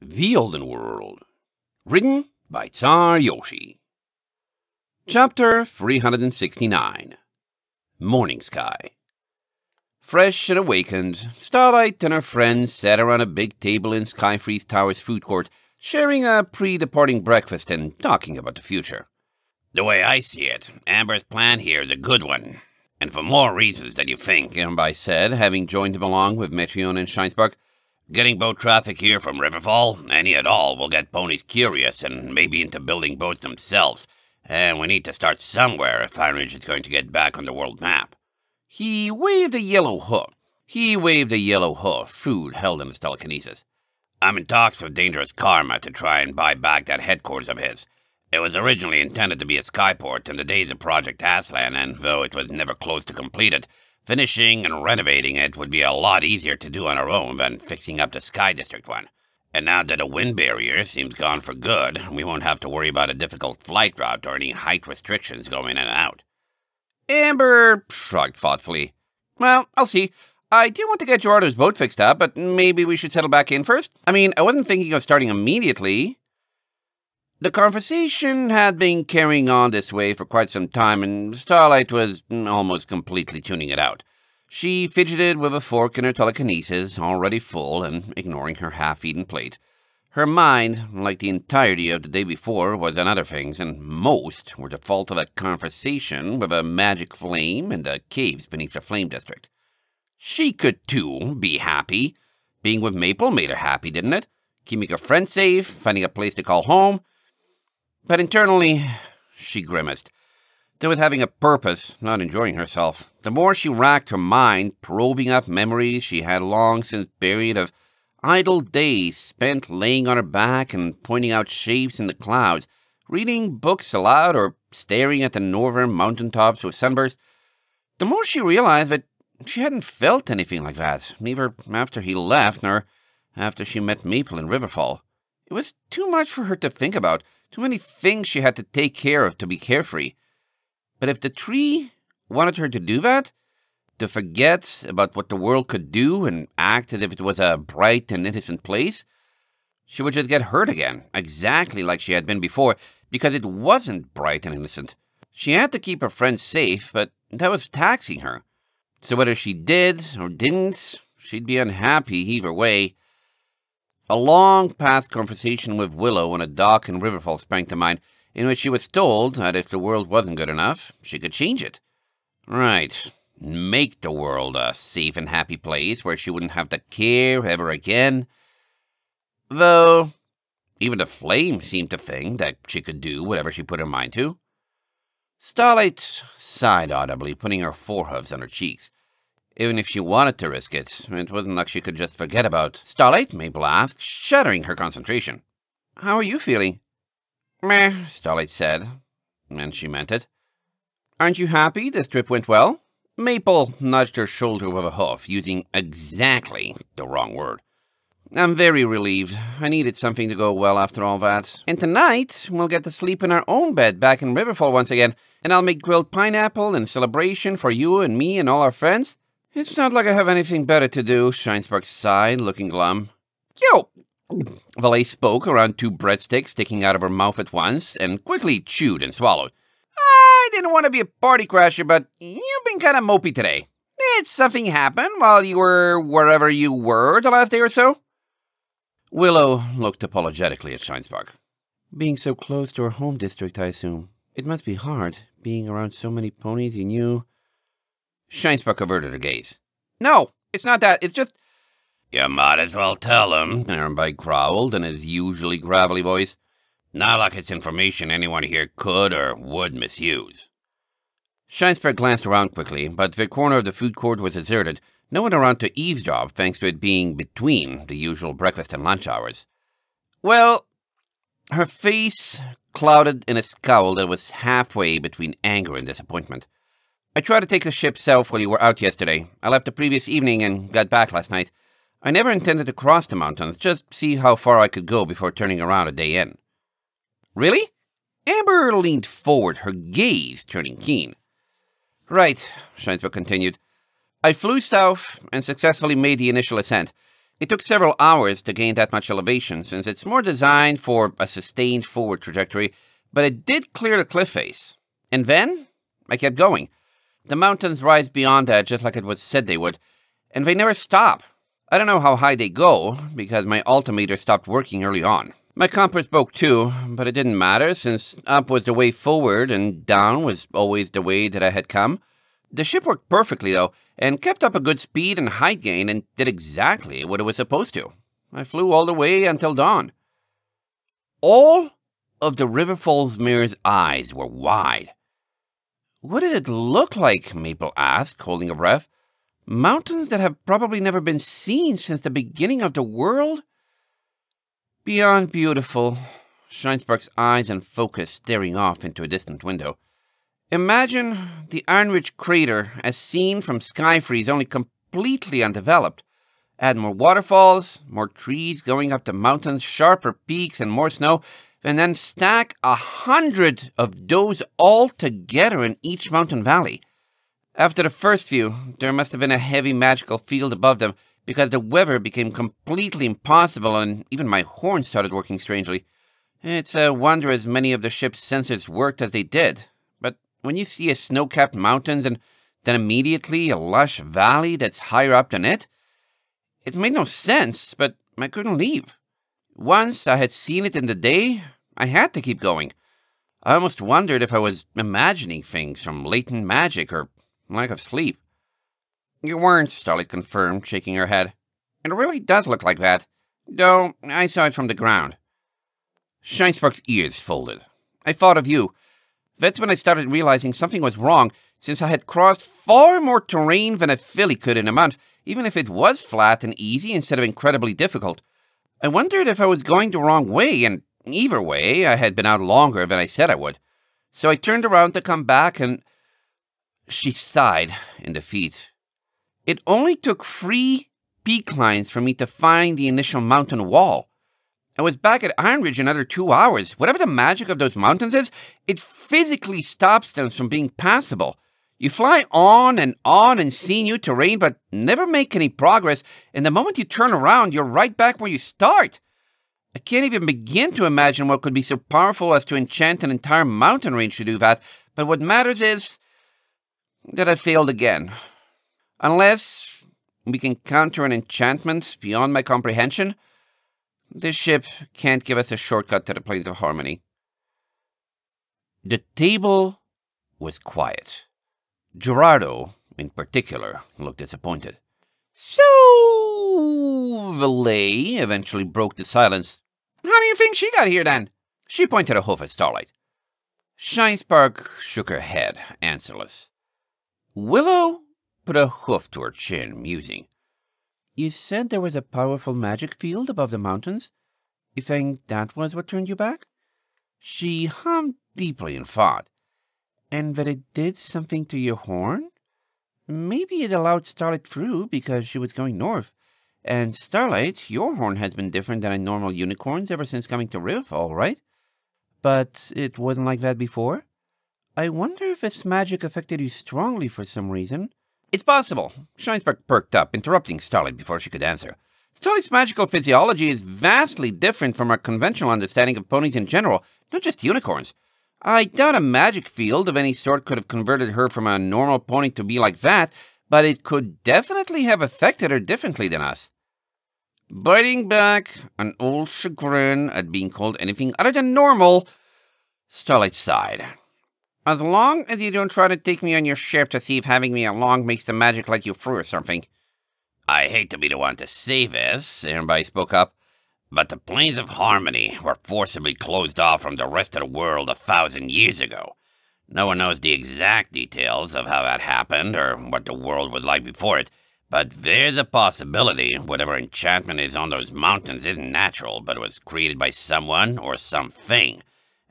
The Olden World, written by Tsar Yoshi. Chapter 369 Morning Sky. Fresh and awakened, Starlight and her friends sat around a big table in Skyfreeze Tower's food court, sharing a pre departing breakfast and talking about the future. The way I see it, Amber's plan here is a good one, and for more reasons than you think, Amber said, having joined him along with Metreon and Shinespark. Getting boat traffic here from Riverfall, any at all, will get ponies curious and maybe into building boats themselves. And we need to start somewhere if Iron Ridge is going to get back on the world map. He waved a yellow hoof. He waved a yellow hoof, food held in his telekinesis. I'm in talks with Dangerous Karma to try and buy back that headquarters of his. It was originally intended to be a skyport in the days of Project Aslan, and though it was never close to completed, Finishing and renovating it would be a lot easier to do on our own than fixing up the Sky District one. And now that the wind barrier seems gone for good, we won't have to worry about a difficult flight route or any height restrictions going in and out. Amber shrugged thoughtfully. Well, I'll see. I do want to get Gerardo's boat fixed up, but maybe we should settle back in first? I mean, I wasn't thinking of starting immediately. The conversation had been carrying on this way for quite some time, and Starlight was mm, almost completely tuning it out. She fidgeted with a fork in her telekinesis, already full, and ignoring her half-eaten plate. Her mind, like the entirety of the day before, was on other things, and most were the fault of a conversation with a magic flame in the caves beneath the Flame District. She could, too, be happy. Being with Maple made her happy, didn't it? Keeping her friends safe, finding a place to call home, but internally, she grimaced. There was having a purpose, not enjoying herself, the more she racked her mind, probing up memories she had long since buried of idle days spent laying on her back and pointing out shapes in the clouds, reading books aloud or staring at the northern mountain tops with sunburst, the more she realized that she hadn't felt anything like that, neither after he left nor after she met Maple in Riverfall. It was too much for her to think about, too many things she had to take care of to be carefree. But if the tree wanted her to do that, to forget about what the world could do and act as if it was a bright and innocent place, she would just get hurt again, exactly like she had been before, because it wasn't bright and innocent. She had to keep her friends safe, but that was taxing her. So whether she did or didn't, she'd be unhappy either way. A long past conversation with Willow when a dock in Riverfall sprang to mind, in which she was told that if the world wasn't good enough, she could change it. Right, make the world a safe and happy place where she wouldn't have to care ever again. Though, even the flame seemed to think that she could do whatever she put her mind to. Starlight sighed audibly, putting her forehooves on her cheeks even if she wanted to risk it. It wasn't like she could just forget about Starlight, Mabel asked, shattering her concentration. How are you feeling? Meh, Starlight said, and she meant it. Aren't you happy this trip went well? Maple nudged her shoulder with a hoof, using exactly the wrong word. I'm very relieved. I needed something to go well after all that. And tonight, we'll get to sleep in our own bed back in Riverfall once again, and I'll make grilled pineapple in celebration for you and me and all our friends. It's not like I have anything better to do, Shinespark sighed, looking glum. Yo! Valet spoke around two breadsticks sticking out of her mouth at once and quickly chewed and swallowed. I didn't want to be a party crasher, but you've been kind of mopey today. Did something happen while you were wherever you were the last day or so? Willow looked apologetically at Shinespark. Being so close to her home district, I assume. It must be hard, being around so many ponies you knew Shinespark averted her gaze. No, it's not that. It's just... You might as well tell him, Irnby growled in his usually gravelly voice. Not like it's information anyone here could or would misuse. Scheinsberg glanced around quickly, but the corner of the food court was deserted, no one around to eavesdrop thanks to it being between the usual breakfast and lunch hours. Well, her face clouded in a scowl that was halfway between anger and disappointment. I tried to take the ship south while you were out yesterday. I left the previous evening and got back last night. I never intended to cross the mountains, just see how far I could go before turning around a day in. Really? Amber leaned forward, her gaze turning keen. Right, Scheinsberg continued. I flew south and successfully made the initial ascent. It took several hours to gain that much elevation, since it's more designed for a sustained forward trajectory, but it did clear the cliff face. And then, I kept going. The mountains rise beyond that just like it was said they would, and they never stop. I don't know how high they go, because my altimeter stopped working early on. My compass broke too, but it didn't matter since up was the way forward and down was always the way that I had come. The ship worked perfectly though, and kept up a good speed and height gain and did exactly what it was supposed to. I flew all the way until dawn. All of the River Falls Mirror's eyes were wide. What did it look like? Maple asked, holding her breath. Mountains that have probably never been seen since the beginning of the world? Beyond beautiful. Scheinsberg's eyes and focus, staring off into a distant window. Imagine the Iron Ridge crater as seen from Skyfreeze, only completely undeveloped. Add more waterfalls, more trees going up to mountains, sharper peaks, and more snow, and then stack a hundred of those all together in each mountain valley. After the first few, there must have been a heavy magical field above them because the weather became completely impossible and even my horn started working strangely. It's a wonder as many of the ship's sensors worked as they did. But when you see a snow-capped mountains and then immediately a lush valley that's higher up than it, it made no sense, but I couldn't leave. Once I had seen it in the day, I had to keep going. I almost wondered if I was imagining things from latent magic or lack of sleep. You weren't, Starlight confirmed, shaking her head. It really does look like that, though I saw it from the ground. Shinespark's ears folded. I thought of you. That's when I started realizing something was wrong, since I had crossed far more terrain than a filly could in a month, even if it was flat and easy instead of incredibly difficult. I wondered if I was going the wrong way, and Either way, I had been out longer than I said I would. So I turned around to come back and. She sighed in defeat. It only took three peaklines for me to find the initial mountain wall. I was back at Iron Ridge another two hours. Whatever the magic of those mountains is, it physically stops them from being passable. You fly on and on and see new terrain, but never make any progress, and the moment you turn around, you're right back where you start. I can't even begin to imagine what could be so powerful as to enchant an entire mountain range to do that, but what matters is that I failed again. Unless we can counter an enchantment beyond my comprehension, this ship can't give us a shortcut to the plains of harmony. The table was quiet. Gerardo, in particular, looked disappointed. So Overlay eventually broke the silence. How do you think she got here then? She pointed a hoof at Starlight. Shinespark shook her head, answerless. Willow put a hoof to her chin, musing. You said there was a powerful magic field above the mountains? You think that was what turned you back? She hummed deeply and thought. And that it did something to your horn? Maybe it allowed Starlight through because she was going north. And Starlight, your horn has been different than a normal unicorn's ever since coming to Riverfall, right? But it wasn't like that before? I wonder if its magic affected you strongly for some reason. It's possible. Scheinsberg perked up, interrupting Starlight before she could answer. Starlight's magical physiology is vastly different from our conventional understanding of ponies in general, not just unicorns. I doubt a magic field of any sort could have converted her from a normal pony to be like that, but it could definitely have affected her differently than us. Biting back, an old chagrin at being called anything other than normal, Starlight sighed. As long as you don't try to take me on your ship to see if having me along makes the magic like you through or something. I hate to be the one to say this, everybody spoke up, but the plains of harmony were forcibly closed off from the rest of the world a thousand years ago. No one knows the exact details of how that happened or what the world was like before it, but there's a possibility whatever enchantment is on those mountains isn't natural, but was created by someone or something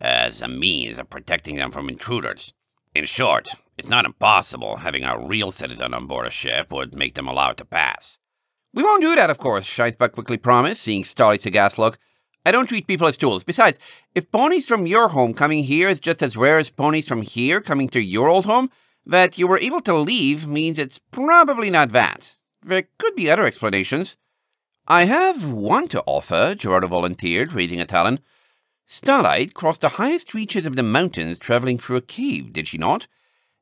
as a means of protecting them from intruders. In short, it's not impossible having a real citizen on board a ship would make them allowed to pass. We won't do that, of course, Scheisbach quickly promised, seeing Starlight's aghast look. I don't treat people as tools. Besides, if ponies from your home coming here is just as rare as ponies from here coming to your old home, that you were able to leave means it's probably not that. There could be other explanations. I have one to offer, Gerardo volunteered, raising a talon. Starlight crossed the highest reaches of the mountains traveling through a cave, did she not?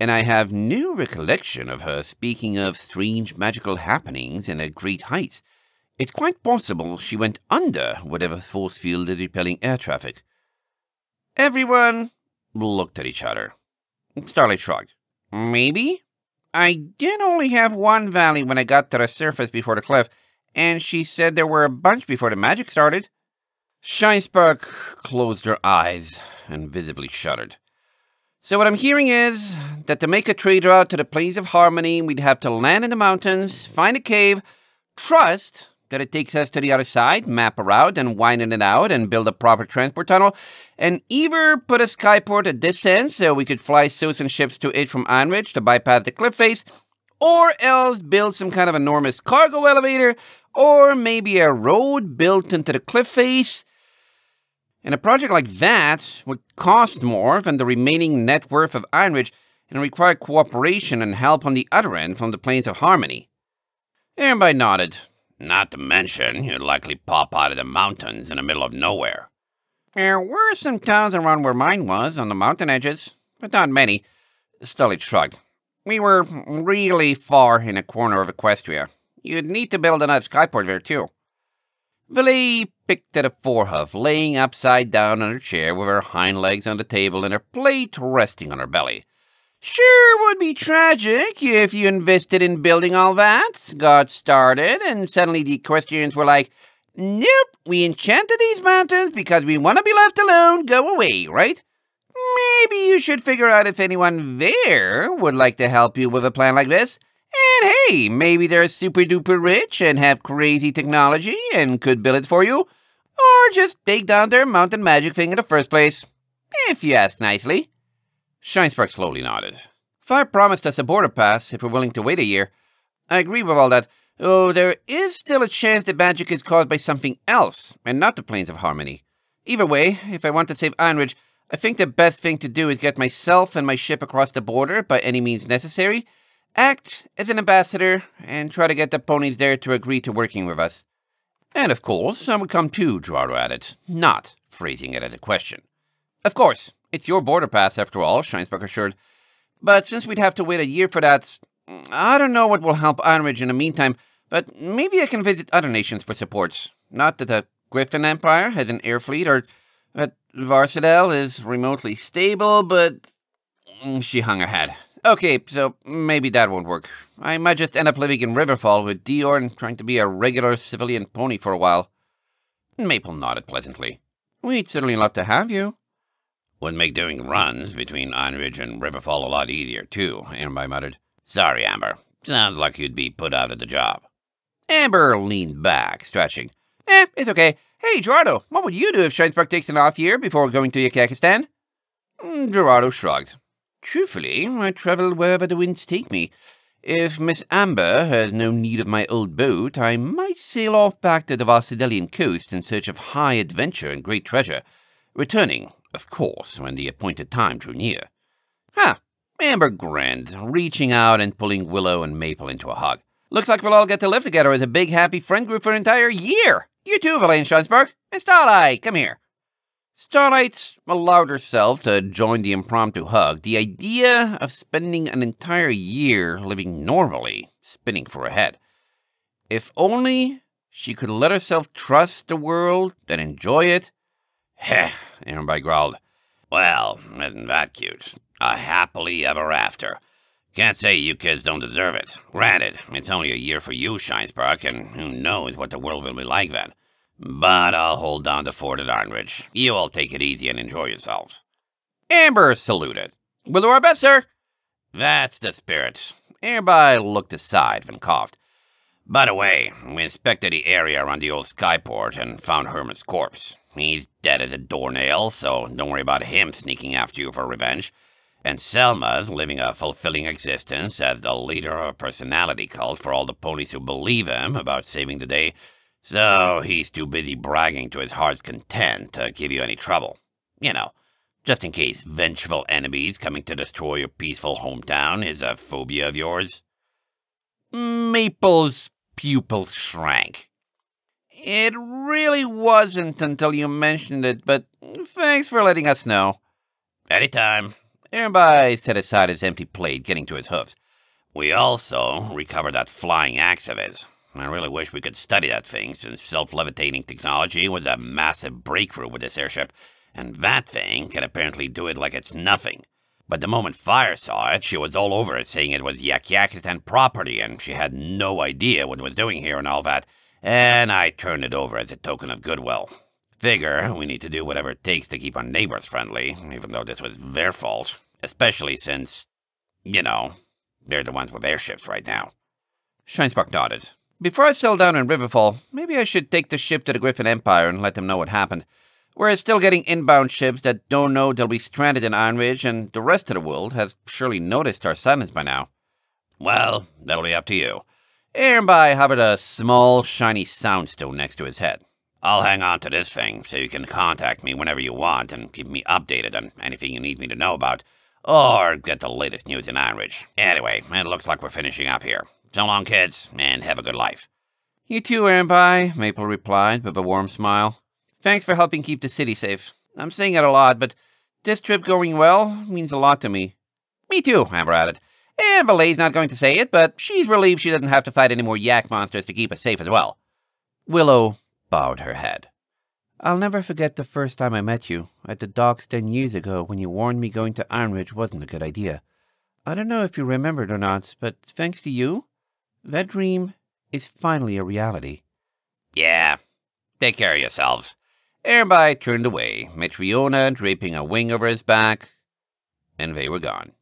And I have no recollection of her speaking of strange magical happenings in the great heights. It's quite possible she went under whatever force field is repelling air traffic. Everyone looked at each other. Starlight shrugged. Maybe? I did only have one valley when I got to the surface before the cliff, and she said there were a bunch before the magic started. Scheinsberg closed her eyes and visibly shuddered. So what I'm hearing is that to make a trade route to the Plains of Harmony, we'd have to land in the mountains, find a cave, trust that it takes us to the other side, map a route and widen it out and build a proper transport tunnel, and either put a skyport at this end so we could fly Susan ships to it from Ironridge to bypass the cliff face, or else build some kind of enormous cargo elevator, or maybe a road built into the cliff face. And a project like that would cost more than the remaining net worth of Ironridge and require cooperation and help on the other end from the Plains of Harmony. Everybody nodded. Not to mention, you'd likely pop out of the mountains in the middle of nowhere. There were some towns around where mine was, on the mountain edges, but not many. Stolid shrugged. We were really far in a corner of Equestria. You'd need to build another skyport there, too. Villy picked at a forehoof, laying upside down on her chair with her hind legs on the table and her plate resting on her belly. Sure would be tragic if you invested in building all that, got started, and suddenly the equestrians were like, Nope, we enchanted these mountains because we want to be left alone, go away, right? Maybe you should figure out if anyone there would like to help you with a plan like this. And hey, maybe they're super duper rich and have crazy technology and could build it for you. Or just take down their mountain magic thing in the first place, if you ask nicely. Shinespark slowly nodded. Fire promised us a border pass if we're willing to wait a year. I agree with all that. Oh, there is still a chance that magic is caused by something else, and not the planes of harmony. Either way, if I want to save Einridge, I think the best thing to do is get myself and my ship across the border by any means necessary, act as an ambassador, and try to get the ponies there to agree to working with us. And of course, I would come too, Gerardo added, not phrasing it as a question. Of course, it's your border pass, after all, Scheinsberg assured. But since we'd have to wait a year for that, I don't know what will help Ironridge in the meantime, but maybe I can visit other nations for support. Not that the Griffin Empire has an air fleet, or that Varsadel is remotely stable, but... Mm, she hung her head. Okay, so maybe that won't work. I might just end up living in Riverfall with Diorn trying to be a regular civilian pony for a while. Maple nodded pleasantly. We'd certainly love to have you. Would make doing runs between Iron Ridge and Riverfall a lot easier, too, Amber muttered. Sorry, Amber. Sounds like you'd be put out of the job. Amber leaned back, stretching. Eh, it's okay. Hey, Gerardo, what would you do if Shinespark takes an off year before going to Yakakistan? Mm, Gerardo shrugged. Truthfully, I travel wherever the winds take me. If Miss Amber has no need of my old boat, I might sail off back to the Varsadelian coast in search of high adventure and great treasure. Returning, of course, when the appointed time drew near. Ah, Amber grinned, reaching out and pulling Willow and Maple into a hug. Looks like we'll all get to live together as a big happy friend group for an entire year. You too, Valaine Shunsberg. And Starlight, come here. Starlight allowed herself to join the impromptu hug. The idea of spending an entire year living normally, spinning for her head. If only she could let herself trust the world and enjoy it. Heh, Everybody growled. Well, isn't that cute? A happily ever after. Can't say you kids don't deserve it. Granted, it's only a year for you, Shinespark, and who knows what the world will be like then. But I'll hold down the fort at Ironridge. You all take it easy and enjoy yourselves. Amber saluted. We'll do our best, sir. That's the spirit. Everybody looked aside and coughed. By the way, we inspected the area around the old skyport and found Herman's corpse. He's dead as a doornail, so don't worry about him sneaking after you for revenge. And Selma's living a fulfilling existence as the leader of a personality cult for all the ponies who believe him about saving the day, so he's too busy bragging to his heart's content to give you any trouble. You know, just in case vengeful enemies coming to destroy your peaceful hometown is a phobia of yours. Maple's pupils shrank. It really wasn't until you mentioned it, but thanks for letting us know. Anytime. Everybody set aside his empty plate, getting to his hoofs. We also recovered that flying axe of his. I really wish we could study that thing, since self-levitating technology was a massive breakthrough with this airship, and that thing can apparently do it like it's nothing. But the moment Fire saw it, she was all over it, saying it was Yak Yakistan property, and she had no idea what was doing here and all that and I turn it over as a token of goodwill. Figure we need to do whatever it takes to keep our neighbors friendly, even though this was their fault, especially since, you know, they're the ones with airships right now. Shinespark nodded. Before I sell down in Riverfall, maybe I should take the ship to the Griffin Empire and let them know what happened. We're still getting inbound ships that don't know they'll be stranded in Iron Ridge, and the rest of the world has surely noticed our silence by now. Well, that'll be up to you. Hereby hovered a small, shiny soundstone next to his head. I'll hang on to this thing so you can contact me whenever you want and keep me updated on anything you need me to know about, or get the latest news in Ironridge. Anyway, it looks like we're finishing up here. So long, kids, and have a good life. You too, Ambi, Maple replied with a warm smile. Thanks for helping keep the city safe. I'm saying it a lot, but this trip going well means a lot to me. Me too, Amber added. And Valet's not going to say it, but she's relieved she doesn't have to fight any more yak monsters to keep us safe as well. Willow bowed her head. I'll never forget the first time I met you, at the docks ten years ago, when you warned me going to Ironridge wasn't a good idea. I don't know if you remembered or not, but thanks to you, that dream is finally a reality. Yeah. Take care of yourselves. Everybody turned away, Mitriona draping a wing over his back, and they were gone.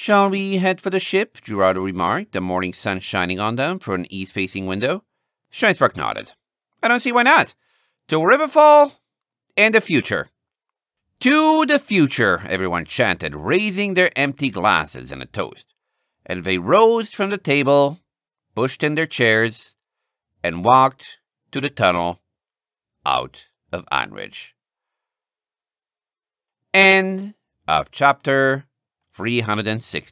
Shall we head for the ship? Gerardo remarked, the morning sun shining on them from an east-facing window. Scheinsberg nodded. I don't see why not. To Riverfall and the future. To the future, everyone chanted, raising their empty glasses in a toast. And they rose from the table, pushed in their chairs, and walked to the tunnel out of Anridge. End of chapter 360